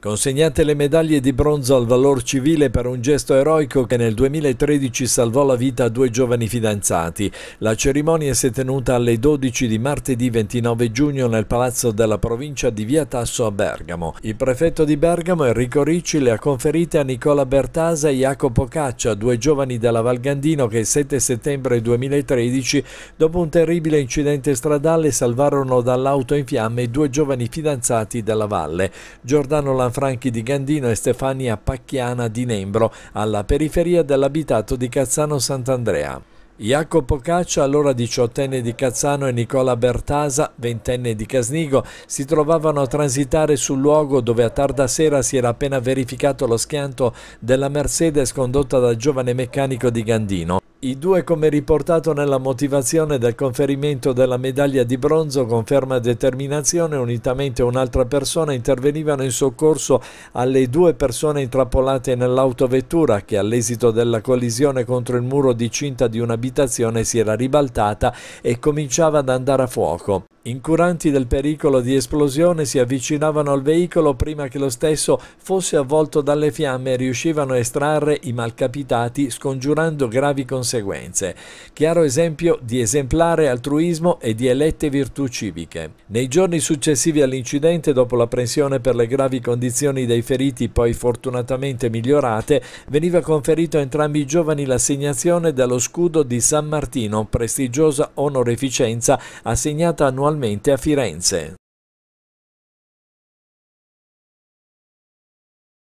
Consegnate le medaglie di bronzo al valor civile per un gesto eroico che nel 2013 salvò la vita a due giovani fidanzati. La cerimonia si è tenuta alle 12 di martedì 29 giugno nel palazzo della provincia di Via Tasso a Bergamo. Il prefetto di Bergamo Enrico Ricci le ha conferite a Nicola Bertasa e Jacopo Caccia, due giovani della Valgandino che il 7 settembre 2013, dopo un terribile incidente stradale, salvarono dall'auto in fiamme due giovani fidanzati della valle. Giordano Lanfranco Franchi di Gandino e Stefania Pacchiana di Nembro, alla periferia dell'abitato di Cazzano Sant'Andrea. Jacopo Caccia, allora diciottenne di Cazzano, e Nicola Bertasa, ventenne di Casnigo, si trovavano a transitare sul luogo dove a tarda sera si era appena verificato lo schianto della Mercedes condotta dal giovane meccanico di Gandino. I due, come riportato nella motivazione del conferimento della medaglia di bronzo con ferma determinazione, unitamente a un'altra persona, intervenivano in soccorso alle due persone intrappolate nell'autovettura che all'esito della collisione contro il muro di cinta di un'abitazione si era ribaltata e cominciava ad andare a fuoco. Incuranti del pericolo di esplosione si avvicinavano al veicolo prima che lo stesso fosse avvolto dalle fiamme e riuscivano a estrarre i malcapitati scongiurando gravi conseguenze. Chiaro esempio di esemplare altruismo e di elette virtù civiche. Nei giorni successivi all'incidente, dopo la pressione per le gravi condizioni dei feriti poi fortunatamente migliorate, veniva conferito a entrambi i giovani l'assegnazione dello scudo di San Martino, prestigiosa onoreficenza assegnata annualmente annualmente a Firenze.